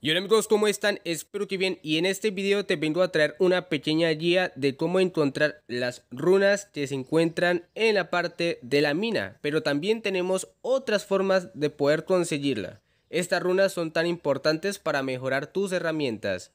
Y hola amigos, ¿cómo están? Espero que bien y en este video te vengo a traer una pequeña guía de cómo encontrar las runas que se encuentran en la parte de la mina, pero también tenemos otras formas de poder conseguirla. Estas runas son tan importantes para mejorar tus herramientas.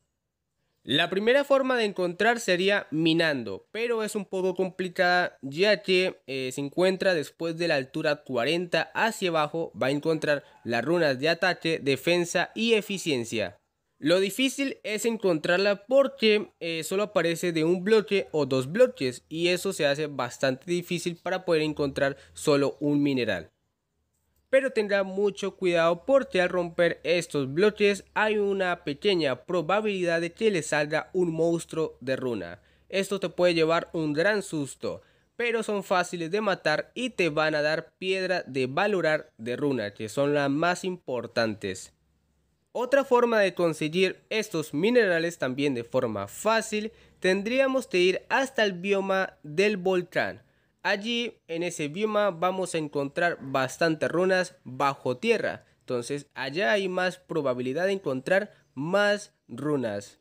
La primera forma de encontrar sería minando, pero es un poco complicada ya que eh, se encuentra después de la altura 40 hacia abajo, va a encontrar las runas de ataque, defensa y eficiencia. Lo difícil es encontrarla porque eh, solo aparece de un bloque o dos bloques y eso se hace bastante difícil para poder encontrar solo un mineral pero tendrá mucho cuidado porque al romper estos bloques hay una pequeña probabilidad de que le salga un monstruo de runa. Esto te puede llevar un gran susto, pero son fáciles de matar y te van a dar piedra de valorar de runa, que son las más importantes. Otra forma de conseguir estos minerales también de forma fácil, tendríamos que ir hasta el bioma del volcán Allí en ese bioma vamos a encontrar bastantes runas bajo tierra. Entonces allá hay más probabilidad de encontrar más runas.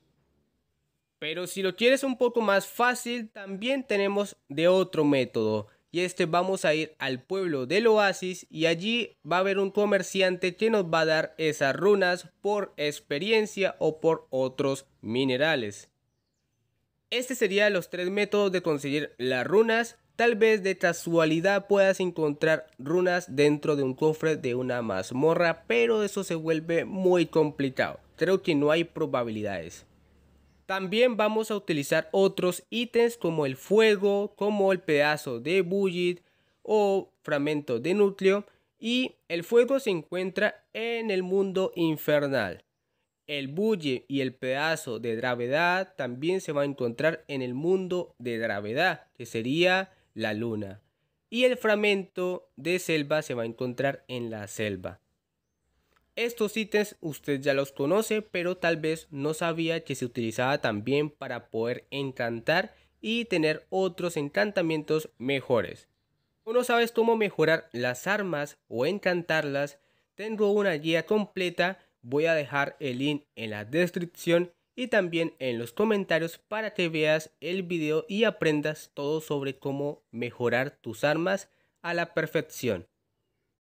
Pero si lo quieres un poco más fácil, también tenemos de otro método. Y este vamos a ir al pueblo del oasis y allí va a haber un comerciante que nos va a dar esas runas por experiencia o por otros minerales. Este sería los tres métodos de conseguir las runas Tal vez de casualidad puedas encontrar runas dentro de un cofre de una mazmorra, pero eso se vuelve muy complicado. Creo que no hay probabilidades. También vamos a utilizar otros ítems como el fuego, como el pedazo de bullet o fragmento de núcleo. Y el fuego se encuentra en el mundo infernal. El bullet y el pedazo de gravedad también se va a encontrar en el mundo de gravedad, que sería la luna, y el fragmento de selva se va a encontrar en la selva. Estos ítems usted ya los conoce, pero tal vez no sabía que se utilizaba también para poder encantar y tener otros encantamientos mejores. ¿Uno no sabes cómo mejorar las armas o encantarlas, tengo una guía completa, voy a dejar el link en la descripción y también en los comentarios para que veas el video y aprendas todo sobre cómo mejorar tus armas a la perfección.